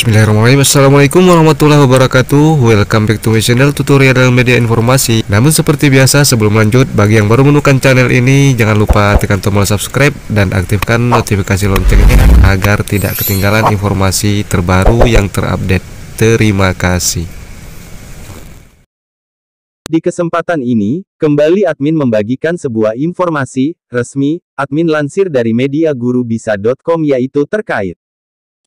Bismillahirrahmanirrahim Assalamualaikum warahmatullahi wabarakatuh Welcome back to my channel tutorial media informasi Namun seperti biasa sebelum lanjut Bagi yang baru menemukan channel ini Jangan lupa tekan tombol subscribe Dan aktifkan notifikasi loncengnya Agar tidak ketinggalan informasi terbaru yang terupdate Terima kasih di kesempatan ini, kembali admin membagikan sebuah informasi resmi, admin lansir dari media guru bisa.com yaitu terkait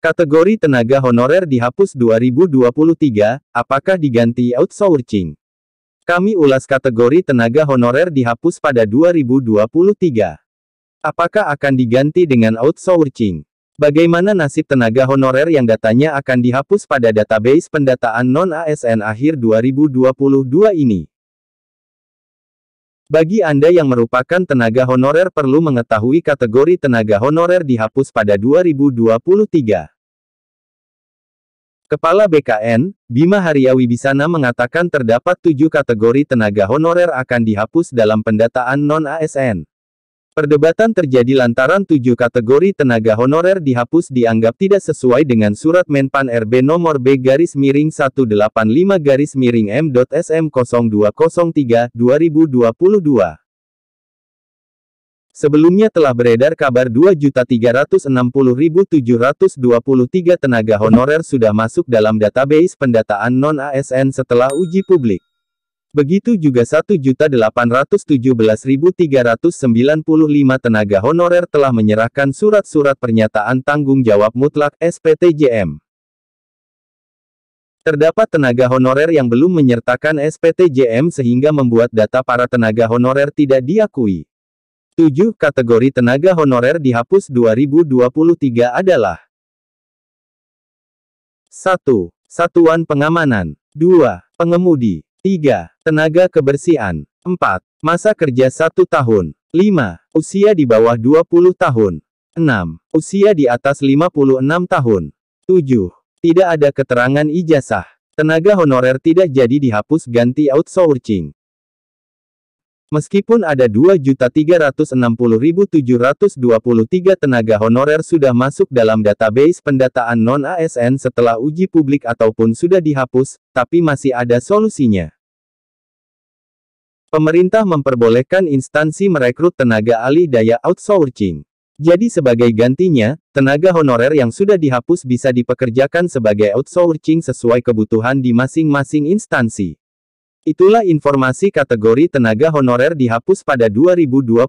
Kategori tenaga honorer dihapus 2023, apakah diganti outsourcing? Kami ulas kategori tenaga honorer dihapus pada 2023. Apakah akan diganti dengan outsourcing? Bagaimana nasib tenaga honorer yang datanya akan dihapus pada database pendataan non-ASN akhir 2022 ini? Bagi Anda yang merupakan tenaga honorer perlu mengetahui kategori tenaga honorer dihapus pada 2023. Kepala BKN, Bima Hariawi Bisana mengatakan terdapat tujuh kategori tenaga honorer akan dihapus dalam pendataan non-ASN. Perdebatan terjadi lantaran tujuh kategori tenaga honorer dihapus dianggap tidak sesuai dengan surat Menpan RB nomor B garis miring 185 garis miring M.SM 0203 2022. Sebelumnya telah beredar kabar 2.360.723 tenaga honorer sudah masuk dalam database pendataan non-ASN setelah uji publik. Begitu juga 1.817.395 tenaga honorer telah menyerahkan surat-surat pernyataan tanggung jawab mutlak SPTJM. Terdapat tenaga honorer yang belum menyertakan SPTJM sehingga membuat data para tenaga honorer tidak diakui. 7. Kategori tenaga honorer dihapus 2023 adalah 1. Satuan pengamanan 2. Pengemudi 3. Tenaga kebersihan 4. Masa kerja 1 tahun 5. Usia di bawah 20 tahun 6. Usia di atas 56 tahun 7. Tidak ada keterangan ijazah Tenaga honorer tidak jadi dihapus ganti outsourcing Meskipun ada 2.360.723 tenaga honorer sudah masuk dalam database pendataan non-ASN setelah uji publik ataupun sudah dihapus, tapi masih ada solusinya. Pemerintah memperbolehkan instansi merekrut tenaga alih daya outsourcing. Jadi sebagai gantinya, tenaga honorer yang sudah dihapus bisa dipekerjakan sebagai outsourcing sesuai kebutuhan di masing-masing instansi. Itulah informasi kategori tenaga honorer dihapus pada 2023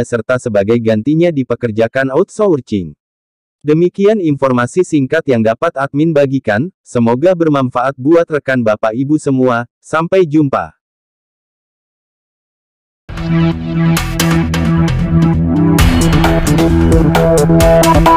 serta sebagai gantinya dipekerjakan outsourcing. Demikian informasi singkat yang dapat admin bagikan, semoga bermanfaat buat rekan Bapak Ibu semua, sampai jumpa. Thank you.